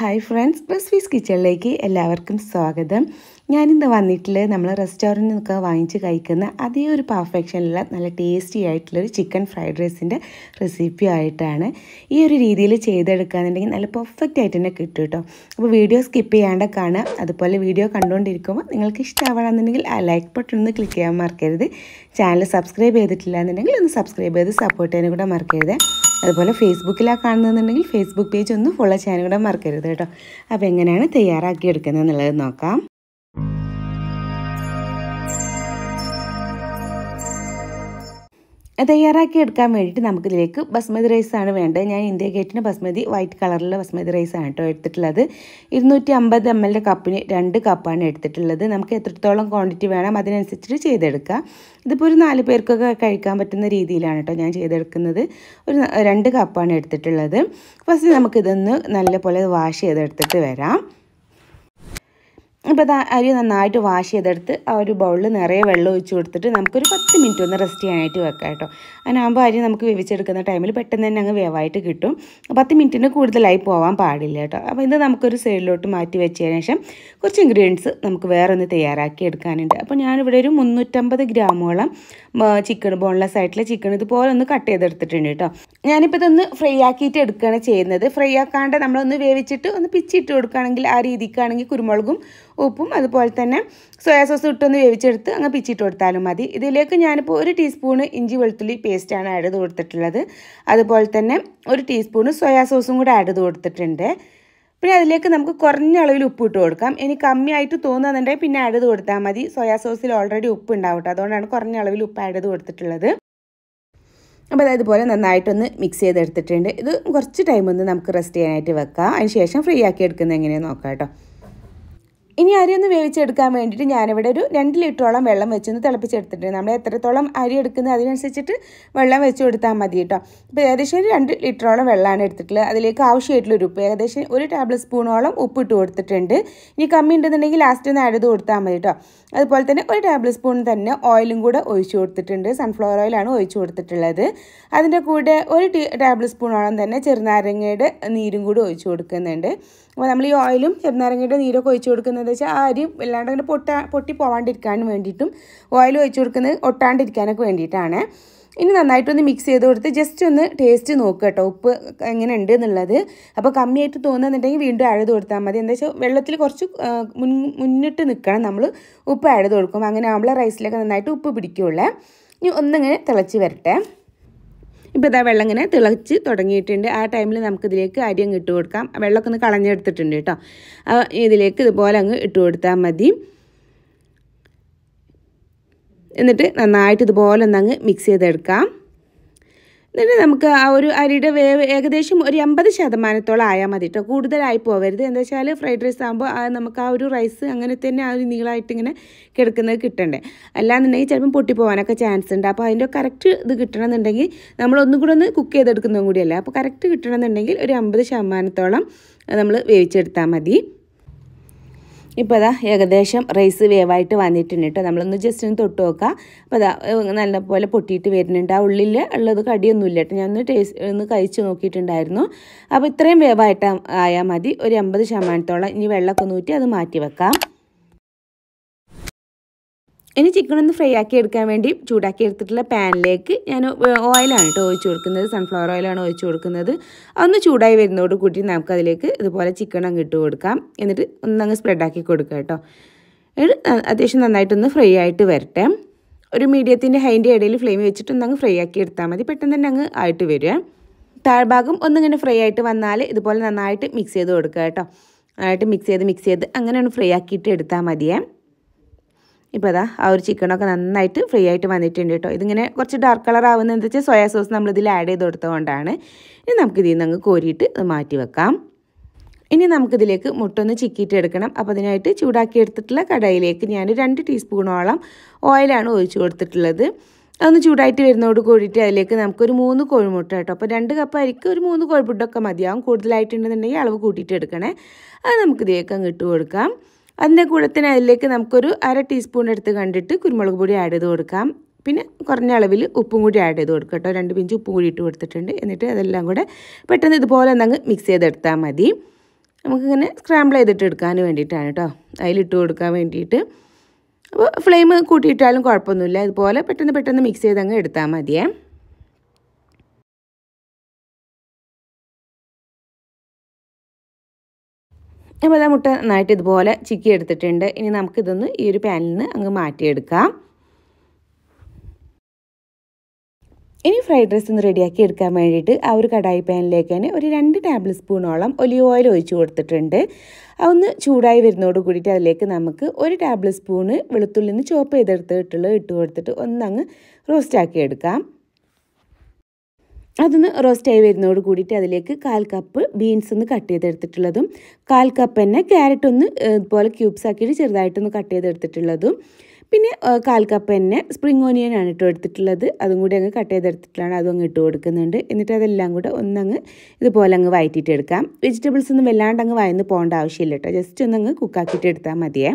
hi friends റെസ്പീസ് കിച്ചണിലേക്ക് എല്ലാവർക്കും സ്വാഗതം ഞാനിന്ന് വന്നിട്ടില്ല നമ്മൾ റെസ്റ്റോറൻറ്റിൽ നിന്നൊക്കെ വാങ്ങിച്ച് കഴിക്കുന്ന അതേ ഒരു പെർഫെക്ഷനിലുള്ള നല്ല ടേസ്റ്റി ആയിട്ടുള്ളൊരു ചിക്കൻ ഫ്രൈഡ് റൈസിൻ്റെ റെസിപ്പി ആയിട്ടാണ് ഈ ഒരു രീതിയിൽ ചെയ്തെടുക്കുകയെന്നുണ്ടെങ്കിൽ നല്ല പെർഫെക്റ്റ് ആയിട്ട് തന്നെ കിട്ടും കേട്ടോ അപ്പോൾ വീഡിയോ സ്കിപ്പ് ചെയ്യാണ്ട് കാണാം അതുപോലെ വീഡിയോ കണ്ടുകൊണ്ടിരിക്കുമ്പോൾ നിങ്ങൾക്ക് ഇഷ്ടമാവണമെന്നുണ്ടെങ്കിൽ ആ ലൈക്ക് ബട്ടൺ ഒന്ന് ക്ലിക്ക് ചെയ്യാൻ മറക്കരുത് ചാനൽ സബ്സ്ക്രൈബ് ചെയ്തിട്ടില്ല എന്നുണ്ടെങ്കിൽ ഒന്ന് സബ്സ്ക്രൈബ് ചെയ്ത് സപ്പോർട്ട് ചെയ്യാനും കൂടെ മറക്കരുത് അതുപോലെ ഫേസ്ബുക്കിലാണ് കാണുന്നതെന്നുണ്ടെങ്കിൽ ഫേസ്ബുക്ക് പേജ് ഒന്ന് ഫോളോ ചെയ്യാനും കൂടെ മറക്കരുത് കേട്ടോ അപ്പോൾ എങ്ങനെയാണ് തയ്യാറാക്കി എടുക്കുന്നത് എന്നുള്ളത് നോക്കാം എടുക്കാൻ വേണ്ടിയിട്ട് നമുക്കിതിലേക്ക് ബസ്മതി റൈസ് ആണ് വേണ്ടത് ഞാൻ ഇന്ത്യ ഗേറ്റിന് ബസ്മതി വൈറ്റ് കളറിലുള്ള ബസ്മതി റൈസ് ആണ് കേട്ടോ എടുത്തിട്ടുള്ളത് ഇരുന്നൂറ്റി അമ്പത് എം എല്ലിൻ്റെ കപ്പിന് രണ്ട് കപ്പാണ് എടുത്തിട്ടുള്ളത് നമുക്ക് എത്രത്തോളം ക്വാണ്ടിറ്റി വേണം അതിനനുസരിച്ചിട്ട് ചെയ്തെടുക്കാം ഇതിപ്പോൾ ഒരു നാല് പേർക്കൊക്കെ കഴിക്കാൻ പറ്റുന്ന രീതിയിലാണ് കേട്ടോ ഞാൻ ചെയ്തെടുക്കുന്നത് ഒരു രണ്ട് കപ്പാണ് എടുത്തിട്ടുള്ളത് ഫസ്റ്റ് നമുക്കിതൊന്ന് നല്ലപോലെ വാഷ് ചെയ്തെടുത്തിട്ട് വരാം ഇപ്പോൾ ദാ അരി നന്നായിട്ട് വാഷ് ചെയ്തെടുത്ത് ആ ഒരു ബൗളിൽ നിറയെ വെള്ളം ഒഴിച്ച് കൊടുത്തിട്ട് നമുക്കൊരു പത്ത് മിനിറ്റ് ഒന്ന് റെസ്റ്റ് ചെയ്യാനായിട്ട് വെക്കാം കേട്ടോ അതിനാകുമ്പോൾ അരി നമുക്ക് വേവിച്ചെടുക്കുന്ന ടൈമിൽ പെട്ടെന്ന് തന്നെ അങ്ങ് വേവായിട്ട് കിട്ടും പത്ത് മിനിറ്റിന് കൂടുതലായി പോകാൻ പാടില്ല കേട്ടോ അപ്പോൾ ഇത് നമുക്കൊരു സൈഡിലോട്ട് മാറ്റി വെച്ചതിന് ശേഷം കുറച്ച് ഇൻഗ്രീഡിയൻസ് നമുക്ക് വേറെ ഒന്ന് തയ്യാറാക്കി എടുക്കാനുണ്ട് അപ്പോൾ ഞാനിവിടെ ഒരു മുന്നൂറ്റമ്പത് ഗ്രാമോളം ചിക്കൻ ബോൺലെസ് ആയിട്ടുള്ള ചിക്കൻ ഇതുപോലെ ഒന്ന് കട്ട് ചെയ്തെടുത്തിട്ടുണ്ട് കേട്ടോ ഞാനിപ്പോൾ ഇതൊന്ന് ഫ്രൈ ആക്കിയിട്ട് എടുക്കുകയാണ് ചെയ്യുന്നത് ഫ്രൈ ആക്കാണ്ട് നമ്മളൊന്ന് വേവിച്ചിട്ട് ഒന്ന് പിച്ചിട്ട് കൊടുക്കുകയാണെങ്കിൽ ആ രീതിക്കാണെങ്കിൽ കുരുമുളകും ഉപ്പും അതുപോലെ തന്നെ സോയാ സോസ് ഇട്ടൊന്ന് വേവിച്ചെടുത്ത് അങ്ങ് പിച്ചിട്ട് കൊടുത്താലും മതി ഇതിലേക്ക് ഞാനിപ്പോൾ ഒരു ടീസ്പൂണ് ഇഞ്ചി വെളുത്തുള്ളി പേസ്റ്റാണ് ആഡ് ചെയ്ത് കൊടുത്തിട്ടുള്ളത് അതുപോലെ തന്നെ ഒരു ടീസ്പൂണ് സോയാ സോസും കൂടെ ആഡ് ചെയ്ത് കൊടുത്തിട്ടുണ്ട് പിന്നെ അതിലേക്ക് നമുക്ക് കുറഞ്ഞ അളവിൽ ഉപ്പ് ഇട്ട് കൊടുക്കാം ഇനി കമ്മിയായിട്ട് തോന്നുന്നുണ്ടെങ്കിൽ പിന്നെ ആഡ് ചെയ്ത് കൊടുത്താൽ മതി സോയാ സോസിൽ ഓൾറെഡി ഉപ്പ് ഉണ്ടാവും അതുകൊണ്ടാണ് കുറഞ്ഞ അളവിൽ ഉപ്പ് ആഡ് ചെയ്ത് കൊടുത്തിട്ടുള്ളത് അപ്പോൾ അതായത് പോലെ നന്നായിട്ടൊന്ന് മിക്സ് ചെയ്തെടുത്തിട്ടുണ്ട് ഇത് കുറച്ച് ടൈം ഒന്ന് നമുക്ക് റെസ്റ്റ് ചെയ്യാനായിട്ട് വെക്കാം അതിന് ശേഷം ഫ്രീ ആക്കി എടുക്കുന്നത് എങ്ങനെയാണെന്ന് നോക്കാം കേട്ടോ ഇനി അരി ഒന്ന് വേവിച്ചെടുക്കാൻ വേണ്ടിയിട്ട് ഞാനിവിടെ ഒരു രണ്ട് ലിറ്ററോളം വെള്ളം വെച്ചൊന്ന് തിളപ്പിച്ചെടുത്തിട്ടുണ്ട് നമ്മൾ എത്രത്തോളം അരി എടുക്കുന്നത് അതിനനുസരിച്ചിട്ട് വെള്ളം വെച്ച് കൊടുത്താൽ മതി കേട്ടോ ഇപ്പോൾ ഏകദേശം ഒരു രണ്ട് ലിറ്ററോളം വെള്ളമാണ് എടുത്തിട്ടുള്ളത് അതിലേക്ക് ആവശ്യമായിട്ടുള്ള ഒരു ഉപ്പ് ഏകദേശം ഒരു ടേബിൾ സ്പൂണോളം ഉപ്പ് ഇട്ട് കൊടുത്തിട്ടുണ്ട് ഇനി കമ്മി ഉണ്ടെന്നുണ്ടെങ്കിൽ ലാസ്റ്റ് ഒന്ന് ആഡ് കൊടുത്താൽ മതി കേട്ടോ അതുപോലെ തന്നെ ഒരു ടേബിൾ സ്പൂൺ തന്നെ ഓയിലും കൂടെ ഒഴിച്ച് കൊടുത്തിട്ടുണ്ട് സൺഫ്ലവർ ഓയിലാണ് ഒഴിച്ച് കൊടുത്തിട്ടുള്ളത് അതിൻ്റെ കൂടെ ഒരു ടേബിൾ സ്പൂണോളം തന്നെ ചെറുനാരങ്ങയുടെ നീരും കൂടി ഒഴിച്ച് കൊടുക്കുന്നുണ്ട് അപ്പോൾ നമ്മൾ ഈ ഓയിലും ചെറുനാരങ്ങയുടെ നീരൊക്കെ ഒഴിച്ചു കൊടുക്കുന്നത് വെച്ചാൽ ആ അരി വല്ലാണ്ട് അങ്ങനെ പൊട്ടാ പൊട്ടി പോവാണ്ടിരിക്കാൻ വേണ്ടിയിട്ടും ഓയിൽ ഒഴിച്ചു കൊടുക്കുന്നത് ഒട്ടാണ്ടിരിക്കാനൊക്കെ വേണ്ടിയിട്ടാണ് ഇനി നന്നായിട്ടൊന്ന് മിക്സ് ചെയ്ത് കൊടുത്ത് ജസ്റ്റ് ഒന്ന് ടേസ്റ്റ് നോക്കുക കേട്ടോ ഉപ്പ് എങ്ങനെ ഉണ്ട് എന്നുള്ളത് അപ്പോൾ കമ്മിയായിട്ട് തോന്നുന്നുണ്ടെങ്കിൽ വീണ്ടും അഴുത് കൊടുത്താൽ മതി എന്താ വെച്ചാൽ വെള്ളത്തിൽ കുറച്ച് മുൻ മുന്നിട്ട് നിൽക്കണം നമ്മൾ ഉപ്പ് അഴുത് കൊടുക്കും അങ്ങനെ ആവുമ്പോൾ റൈസിലൊക്കെ നന്നായിട്ട് ഉപ്പ് പിടിക്കുള്ളേ ഇനി ഒന്നിങ്ങനെ തിളച്ച് വരട്ടെ ഇപ്പോൾ ഇതാ വെള്ളം ഇങ്ങനെ തിളച്ച് തുടങ്ങിയിട്ടുണ്ട് ആ ടൈമിൽ നമുക്കിതിലേക്ക് അരി അങ്ങ് ഇട്ട് കൊടുക്കാം വെള്ളമൊക്കെ ഒന്ന് കളഞ്ഞെടുത്തിട്ടുണ്ട് കേട്ടോ ഇതിലേക്ക് ഇതുപോലെ അങ്ങ് ഇട്ട് കൊടുത്താൽ മതി എന്നിട്ട് നന്നായിട്ട് ഇതുപോലെ ഒന്നങ്ങ് മിക്സ് ചെയ്തെടുക്കാം എന്നിട്ട് നമുക്ക് ആ ഒരു അരിയുടെ വേവ് ഏകദേശം ഒരു എൺപത് ശതമാനത്തോളം ആയാൽ മതി കേട്ടോ കൂടുതലായി പോകരുത് എന്താ വെച്ചാൽ ഫ്രൈഡ് റൈസ് ആകുമ്പോൾ നമുക്ക് ആ ഒരു റൈസ് അങ്ങനെ തന്നെ ആ ഒരു നീളമായിട്ട് ഇങ്ങനെ കിടക്കുന്നത് കിട്ടണ്ടേ അല്ലാന്നുണ്ടെങ്കിൽ ചിലപ്പം പൊട്ടിപ്പോകാനൊക്കെ ചാൻസ് ഉണ്ട് അപ്പോൾ അതിൻ്റെ കറക്റ്റ് ഇത് കിട്ടണമെന്നുണ്ടെങ്കിൽ നമ്മൾ ഒന്നും കൂടെ ഒന്ന് കുക്ക് ചെയ്തെടുക്കുന്നതും കൂടിയല്ല അപ്പോൾ കറക്റ്റ് കിട്ടണമെന്നുണ്ടെങ്കിൽ ഒരു അമ്പത് ശതമാനത്തോളം നമ്മൾ വേവിച്ചെടുത്താൽ മതി ഇപ്പോൾ അതാ ഏകദേശം റൈസ് വേവായിട്ട് വന്നിട്ടുണ്ട് കേട്ടോ നമ്മളൊന്ന് ജസ്റ്റ് ഒന്ന് തൊട്ട് നോക്കാം അപ്പോൾ അതാ നല്ലപോലെ പൊട്ടിയിട്ട് വരുന്നുണ്ട് ആ ഉള്ളിൽ ഉള്ളത് കടിയൊന്നുമില്ല കേട്ടോ ഞാനൊന്ന് ടേസ്റ്റ് ഒന്ന് കഴിച്ച് നോക്കിയിട്ടുണ്ടായിരുന്നു അപ്പോൾ ഇത്രയും വേവായിട്ട് ആയാൽ മതി ഒരു എൺപത് ശതമാനത്തോളം ഇനി വെള്ളമൊക്കെ നൂറ്റി അത് മാറ്റി വെക്കാം ഇനി ചിക്കൻ ഒന്ന് ഫ്രൈ ആക്കി എടുക്കാൻ വേണ്ടി ചൂടാക്കി എടുത്തിട്ടുള്ള പാനിലേക്ക് ഞാൻ ഓയിലാണ് കേട്ടോ ഒഴിച്ചു കൊടുക്കുന്നത് സൺഫ്ലവർ ഓയിലാണ് ഒഴിച്ചു കൊടുക്കുന്നത് അതൊന്ന് ചൂടായി വരുന്നതോട് കൂട്ടി നമുക്കതിലേക്ക് ഇതുപോലെ ചിക്കൻ അങ്ങ് ഇട്ട് കൊടുക്കാം എന്നിട്ട് ഒന്ന് ഒന്നങ്ങ് സ്പ്രെഡാക്കി കൊടുക്കുക കേട്ടോ അത്യാവശ്യം നന്നായിട്ടൊന്ന് ഫ്രൈ ആയിട്ട് വരട്ടെ ഒരു മീഡിയത്തിൻ്റെ ഹൈൻ്റെ ഇടയിൽ ഫ്ലെയിം വെച്ചിട്ട് അങ്ങ് ഫ്രൈ ആക്കി എടുത്താൽ മതി പെട്ടെന്ന് തന്നെ അങ്ങ് ആയിട്ട് വരിക താഴ്ഭാഗം ഒന്നിങ്ങനെ ഫ്രൈ ആയിട്ട് വന്നാൽ ഇതുപോലെ നന്നായിട്ട് മിക്സ് ചെയ്ത് കൊടുക്കുക കേട്ടോ നന്നായിട്ട് മിക്സ് ചെയ്ത് മിക്സ് ചെയ്ത് അങ്ങനെയാണ് ഫ്രൈ ആക്കിയിട്ട് എടുത്താൽ മതിയേ ഇപ്പോൾ അതാ ആ ഒരു ചിക്കനൊക്കെ നന്നായിട്ട് ഫ്രീ ആയിട്ട് വന്നിട്ടുണ്ട് കേട്ടോ ഇതിങ്ങനെ കുറച്ച് ഡാർക്ക് കളർ ആവുന്നത് എന്താ വെച്ചാൽ സോയാ സോസ് നമ്മളിതിൽ ആഡ് ചെയ്ത് കൊടുത്തതുകൊണ്ടാണ് ഇനി നമുക്കിതിൽ നിന്ന് അങ്ങ് കോരിയിട്ട് മാറ്റി വെക്കാം ഇനി നമുക്കിതിലേക്ക് മുട്ട ഒന്ന് ചിക്കിയിട്ട് എടുക്കണം അപ്പോൾ അതിനായിട്ട് ചൂടാക്കി എടുത്തിട്ടുള്ള കടയിലേക്ക് ഞാൻ രണ്ട് ടീസ്പൂണോളം ഓയിലാണ് ഒഴിച്ചു കൊടുത്തിട്ടുള്ളത് അതൊന്ന് ചൂടായിട്ട് വരുന്നതോട് കൂടിയിട്ട് അതിലേക്ക് നമുക്കൊരു മൂന്ന് കോഴിമുട്ട കേട്ടോ അപ്പോൾ രണ്ട് കപ്പ് അരിക്ക് ഒരു മൂന്ന് കോഴിമുട്ടൊക്കെ മതിയാവും കൂടുതലായിട്ടുണ്ടെന്നുണ്ടെങ്കിൽ അളവ് കൂട്ടിയിട്ട് എടുക്കണേ അത് നമുക്കിതിലേക്ക് അങ്ങ് ഇട്ട് കൊടുക്കാം അതിൻ്റെ കൂടെ അതിലേക്ക് നമുക്കൊരു അര ടീസ്പൂൺ എടുത്ത് കണ്ടിട്ട് കുരുമുളക് പൊടി ആഡ് ചെയ്ത് കൊടുക്കാം പിന്നെ കുറഞ്ഞ അളവിൽ ഉപ്പും കൂടി ആഡ് ചെയ്ത് കൊടുക്കാം കേട്ടോ രണ്ട് പിഞ്ച് ഉപ്പും കൂടി ഇട്ട് കൊടുത്തിട്ടുണ്ട് എന്നിട്ട് അതെല്ലാം കൂടെ പെട്ടെന്ന് ഇതുപോലെ ഒന്നങ്ങ് മിക്സ് ചെയ്തെടുത്താൽ മതി നമുക്കിങ്ങനെ സ്ക്രാമ്പിൾ ചെയ്തിട്ട് എടുക്കാൻ വേണ്ടിയിട്ടാണ് കേട്ടോ അതിലിട്ട് കൊടുക്കാൻ വേണ്ടിയിട്ട് അപ്പോൾ ഫ്ലെയിം കൂട്ടിയിട്ടാലും കുഴപ്പമൊന്നുമില്ല ഇതുപോലെ പെട്ടെന്ന് പെട്ടെന്ന് മിക്സ് ചെയ്തങ്ങ് എടുത്താൽ മതിയേ അപ്പോൾ ആ മുട്ട നന്നായിട്ട് ഇതുപോലെ ചിക്കി എടുത്തിട്ടുണ്ട് ഇനി നമുക്കിതൊന്ന് ഈ ഒരു പാനിൽ നിന്ന് അങ്ങ് മാറ്റിയെടുക്കാം ഇനി ഫ്രൈഡ് റൈസ് ഒന്ന് റെഡിയാക്കി എടുക്കാൻ വേണ്ടിയിട്ട് ആ ഒരു കടായി പാനിലേക്ക് തന്നെ ഒരു രണ്ട് ടേബിൾ സ്പൂണോളം ഒലിവ് ഓയിൽ ഒഴിച്ചു കൊടുത്തിട്ടുണ്ട് അതൊന്ന് ചൂടായി വരുന്നതോട് കൂടിയിട്ട് അതിലേക്ക് നമുക്ക് ഒരു ടേബിൾ സ്പൂണ് വെളുത്തുള്ളിൽ നിന്ന് ചോപ്പ് ചെയ്തെടുത്തിട്ടുള്ളത് ഇട്ട് കൊടുത്തിട്ട് ഒന്നങ്ങ് റോസ്റ്റാക്കി എടുക്കാം അതൊന്ന് റോസ്റ്റ് ആയി വരുന്നതോട് കൂടിയിട്ട് അതിലേക്ക് കാൽ കപ്പ് ബീൻസ് ഒന്ന് കട്ട് ചെയ്തെടുത്തിട്ടുള്ളതും കാൽ കപ്പ് തന്നെ ക്യാരറ്റ് ഒന്ന് ഇതുപോലെ ക്യൂബ്സ് ആക്കിയിട്ട് ചെറുതായിട്ടൊന്ന് കട്ട് ചെയ്തെടുത്തിട്ടുള്ളതും പിന്നെ കാൽ കപ്പ് തന്നെ സ്പ്രിങ് ഓനിയൻ ആണ് ഇട്ട് എടുത്തിട്ടുള്ളത് അതും കൂടി അങ്ങ് കട്ട് ചെയ്തെടുത്തിട്ടുള്ളതാണ് അതും അങ്ങ് ഇട്ട് കൊടുക്കുന്നുണ്ട് എന്നിട്ട് അതെല്ലാം കൂടെ ഒന്നങ്ങ് ഇതുപോലെ അങ്ങ് വഴറ്റിയിട്ട് എടുക്കാം വെജിറ്റബിൾസ് ഒന്നും വല്ലാണ്ട് അങ്ങ് വയന്ന് പോകേണ്ട ആവശ്യമില്ല കേട്ടോ ജസ്റ്റ് ഒന്നങ്ങ് കുക്കാക്കിയിട്ട് എടുത്താൽ മതിയേ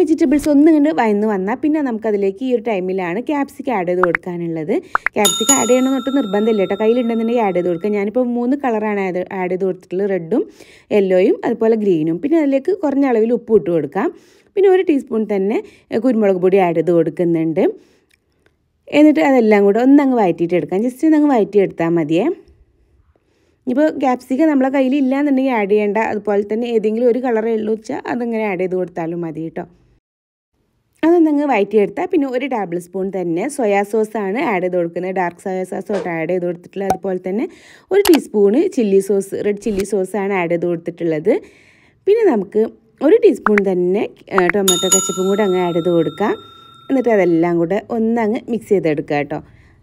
വെജിറ്റബിൾസ് ഒന്നും കണ്ട് വയന്ന് വന്നാൽ പിന്നെ നമുക്കതിലേക്ക് ഈ ഒരു ടൈമിലാണ് ക്യാപ്സിക്ക് ആഡ് ചെയ്ത് കൊടുക്കാനുള്ളത് ക്യാപ്സിക്ക് ആഡ് ചെയ്യണം തൊട്ട് നിർബന്ധമില്ല കേട്ടോ കയ്യിലുണ്ടെന്നുണ്ടെങ്കിൽ ആഡ് ചെയ്ത് കൊടുക്കുക ഞാനിപ്പോൾ മൂന്ന് കളറാണ് ആഡ് ചെയ്ത് കൊടുത്തിട്ടുള്ളത് റെഡും യെല്ലോയും അതുപോലെ ഗ്രീനും പിന്നെ അതിലേക്ക് കുറഞ്ഞ അളവിൽ ഉപ്പ് ഇട്ട് കൊടുക്കാം പിന്നെ ഒരു ടീസ്പൂൺ തന്നെ കുരുമുളക് പൊടി ആഡ് ചെയ്ത് കൊടുക്കുന്നുണ്ട് എന്നിട്ട് അതെല്ലാം കൂടെ ഒന്നങ്ങ് വയറ്റിയിട്ട് എടുക്കാം ജസ്റ്റ് ഒന്നങ്ങ് വഴറ്റി എടുത്താൽ മതിയേ ഇനിയിപ്പോൾ ക്യാപ്സിക്ക നമ്മളെ കയ്യിൽ എന്നുണ്ടെങ്കിൽ ആഡ് ചെയ്യേണ്ട അതുപോലെ തന്നെ ഏതെങ്കിലും ഒരു കളറേ ഉള്ളൂ വെച്ചാൽ അതങ്ങനെ ആഡ് ചെയ്ത് കൊടുത്താലും മതി കേട്ടോ അതൊന്നങ്ങ് എടുത്താൽ പിന്നെ ഒരു ടേബിൾ സ്പൂൺ തന്നെ സോയാ സോസാണ് ആഡ് ചെയ്ത് കൊടുക്കുന്നത് ഡാർക്ക് സോയാ തൊട്ട് ആഡ് ചെയ്ത് കൊടുത്തിട്ടുള്ളത് അതുപോലെ തന്നെ ഒരു teaspoon chilli sauce red chilli സോസാണ് ആഡ് ചെയ്ത് കൊടുത്തിട്ടുള്ളത് പിന്നെ നമുക്ക് ഒരു ടീസ്പൂൺ തന്നെ ടൊമാറ്റോ കച്ചപ്പും കൂടെ അങ്ങ് ആഡ് ചെയ്ത് കൊടുക്കാം എന്നിട്ട് അതെല്ലാം കൂടെ ഒന്നങ്ങ് മിക്സ് ചെയ്തെടുക്കാം കേട്ടോ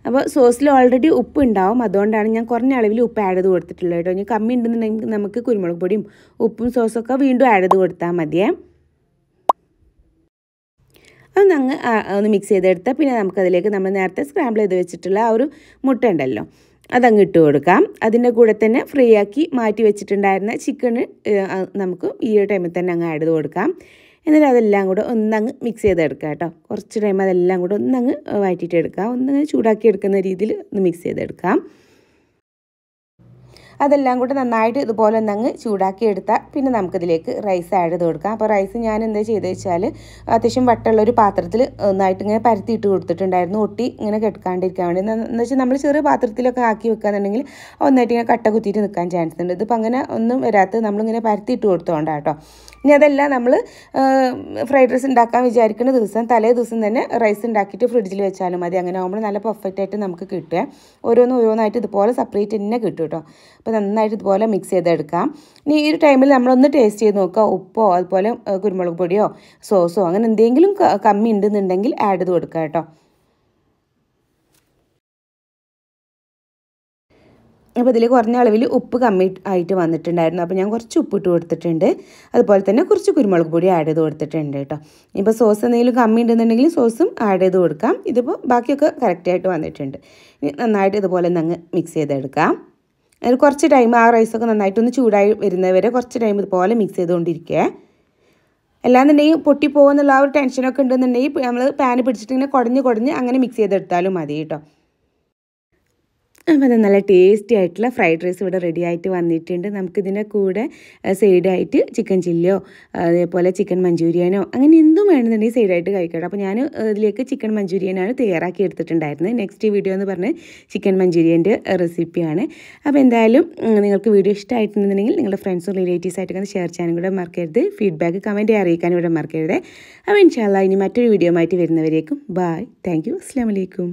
അപ്പോൾ സോസിൽ ഓൾറെഡി ഉപ്പ് ഉണ്ടാവും അതുകൊണ്ടാണ് ഞാൻ കുറഞ്ഞ അളവിൽ ഉപ്പ് ആഡ് ചെയ്ത് കൊടുത്തിട്ടുള്ളത് കേട്ടോ ഇനി കമ്മി ഉണ്ടെന്നുണ്ടെങ്കിൽ നമുക്ക് കുരുമുളക് പൊടിയും ഉപ്പും സോസൊക്കെ വീണ്ടും ആഡ് ചെയ്ത് കൊടുത്താൽ മതിയേ അപ്പം അങ്ങ് ഒന്ന് മിക്സ് ചെയ്തെടുത്താൽ പിന്നെ നമുക്കതിലേക്ക് നമ്മൾ നേരത്തെ സ്ക്രാമ്പിൾ ചെയ്ത് വെച്ചിട്ടുള്ള ആ ഒരു മുട്ട ഉണ്ടല്ലോ അതങ്ങ് ഇട്ട് കൊടുക്കാം അതിൻ്റെ കൂടെ തന്നെ ഫ്രീ ആക്കി മാറ്റി വെച്ചിട്ടുണ്ടായിരുന്ന ചിക്കന് നമുക്ക് ഈ ടൈമിൽ തന്നെ അങ്ങ് ആഡ് ചെയ്ത് കൊടുക്കാം എന്നിട്ട് അതെല്ലാം കൂടെ ഒന്നങ്ങ് മിക്സ് ചെയ്തെടുക്കുക കേട്ടോ കുറച്ച് ടൈം അതെല്ലാം കൂടെ ഒന്നങ്ങ് വഴറ്റിയിട്ട് എടുക്കുക ഒന്നങ്ങ് ചൂടാക്കി എടുക്കുന്ന രീതിയിൽ ഒന്ന് മിക്സ് ചെയ്തെടുക്കാം അതെല്ലാം കൂടെ നന്നായിട്ട് ഇതുപോലെ ഒന്നങ്ങ് ചൂടാക്കി എടുത്താൽ പിന്നെ നമുക്കിതിലേക്ക് റൈസ് ആഡ് ചെയ്ത് കൊടുക്കാം അപ്പോൾ റൈസ് ഞാൻ എന്താ ചെയ്തത് വെച്ചാൽ അത്യാവശ്യം വട്ടമുള്ള ഒരു പാത്രത്തിൽ ഒന്നായിട്ട് ഇങ്ങനെ പരത്തിയിട്ട് കൊടുത്തിട്ടുണ്ടായിരുന്നു ഒട്ടി ഇങ്ങനെ കെടുക്കാണ്ടിരിക്കാൻ വേണ്ടി എന്ന് വെച്ചാൽ നമ്മൾ ചെറിയ പാത്രത്തിലൊക്കെ ആക്കി വെക്കുകയെന്നുണ്ടെങ്കിൽ ഒന്നായിട്ട് ഇങ്ങനെ കട്ട കുത്തിയിട്ട് നിൽക്കാൻ ചാൻസ് ഉണ്ട് ഇതിപ്പോൾ അങ്ങനെ ഒന്നും വരാത്തത് നമ്മളിങ്ങനെ പരത്തിയിട്ട് കൊടുത്തോണ്ടാണ് കേട്ടോ ഇനി അതെല്ലാം നമ്മൾ ഫ്രൈഡ് റൈസ് ഉണ്ടാക്കാൻ വിചാരിക്കുന്ന ദിവസം തലേ ദിവസം തന്നെ റൈസ് ഉണ്ടാക്കിയിട്ട് ഫ്രിഡ്ജിൽ വെച്ചാലും മതി അങ്ങനെ ആകുമ്പോൾ നല്ല പെർഫെക്റ്റ് ആയിട്ട് നമുക്ക് കിട്ടുക ഓരോന്നും ഓരോന്നായിട്ട് ഇതുപോലെ സെപ്പറേറ്റ് തന്നെ കിട്ടും കേട്ടോ അപ്പോൾ അപ്പോൾ നന്നായിട്ട് ഇതുപോലെ മിക്സ് ചെയ്തെടുക്കാം ഇനി ഈ ഒരു ടൈമിൽ നമ്മളൊന്ന് ടേസ്റ്റ് ചെയ്ത് നോക്കുക ഉപ്പോ അതുപോലെ കുരുമുളക് പൊടിയോ സോസോ അങ്ങനെ എന്തെങ്കിലും കമ്മി ഉണ്ടെന്നുണ്ടെങ്കിൽ ആഡ് ചെയ്ത് കൊടുക്കുക കേട്ടോ അപ്പോൾ ഇതിൽ കുറഞ്ഞ അളവിൽ ഉപ്പ് കമ്മി ആയിട്ട് വന്നിട്ടുണ്ടായിരുന്നു അപ്പോൾ ഞാൻ കുറച്ച് ഉപ്പ് ഇട്ട് കൊടുത്തിട്ടുണ്ട് അതുപോലെ തന്നെ കുറച്ച് കുരുമുളക് പൊടി ആഡ് ചെയ്ത് കൊടുത്തിട്ടുണ്ട് കേട്ടോ ഇപ്പോൾ സോസ് എന്തെങ്കിലും കമ്മി ഉണ്ടെന്നുണ്ടെങ്കിൽ സോസും ആഡ് ചെയ്ത് കൊടുക്കാം ഇതിപ്പോൾ ബാക്കിയൊക്കെ കറക്റ്റായിട്ട് വന്നിട്ടുണ്ട് ഇനി നന്നായിട്ട് ഇതുപോലെ ഒന്ന് അങ്ങ് മിക്സ് ചെയ്തെടുക്കാം അതിന് കുറച്ച് ടൈം ആ റൈസൊക്കെ നന്നായിട്ടൊന്ന് ചൂടായി വരുന്നവരെ കുറച്ച് ടൈം ഇതുപോലെ മിക്സ് ചെയ്തുകൊണ്ടിരിക്കുക അല്ലാന്നുണ്ടെങ്കിൽ പൊട്ടിപ്പോകുന്നുള്ള ആ ഒരു ടെൻഷനൊക്കെ ഉണ്ടെന്നുണ്ടെങ്കിൽ നമ്മൾ പാന് പിടിച്ചിട്ട് ഇങ്ങനെ കുടഞ്ഞ് കുടഞ്ഞ് അങ്ങനെ മിക്സ് ചെയ്തെടുത്താലും മതി കേട്ടോ അപ്പം നല്ല ടേസ്റ്റി ആയിട്ടുള്ള ഫ്രൈഡ് റൈസ് ഇവിടെ റെഡി ആയിട്ട് വന്നിട്ടുണ്ട് നമുക്കിതിൻ്റെ കൂടെ സൈഡായിട്ട് ചിക്കൻ ചില്ലിയോ അതേപോലെ ചിക്കൻ മഞ്ചൂരിയനോ അങ്ങനെ എന്തും വേണമെന്നുണ്ടെങ്കിൽ സൈഡായിട്ട് കഴിക്കട്ടെ അപ്പോൾ ഞാൻ ഇതിലേക്ക് ചിക്കൻ മഞ്ചൂരിയനാണ് തയ്യാറാക്കി എടുത്തിട്ടുണ്ടായിരുന്നത് നെക്സ്റ്റ് വീഡിയോ എന്ന് പറഞ്ഞ് ചിക്കൻ മഞ്ചൂരിയൻ്റെ റെസിപ്പിയാണ് അപ്പോൾ എന്തായാലും നിങ്ങൾക്ക് വീഡിയോ ഇഷ്ടമായിട്ടുണ്ടെന്നുണ്ടെങ്കിൽ നിങ്ങളുടെ ഫ്രണ്ട്സും റിലേറ്റീവ്സ് ആയിട്ടൊക്കെ ഒന്ന് ഷെയർ ചെയ്യാനും കൂടെ മറക്കരുത് ഫീഡ്ബാക്ക് കമൻറ്റ് അറിയിക്കാനും കൂടെ മറക്കരുത് അപ്പോൾ ഇൻഷാല്ല ഇനി മറ്റൊരു വീഡിയോ ആയിട്ട് വരുന്നവരേക്കും ബായ് താങ്ക് യു അസ്ലാം വലൈക്കും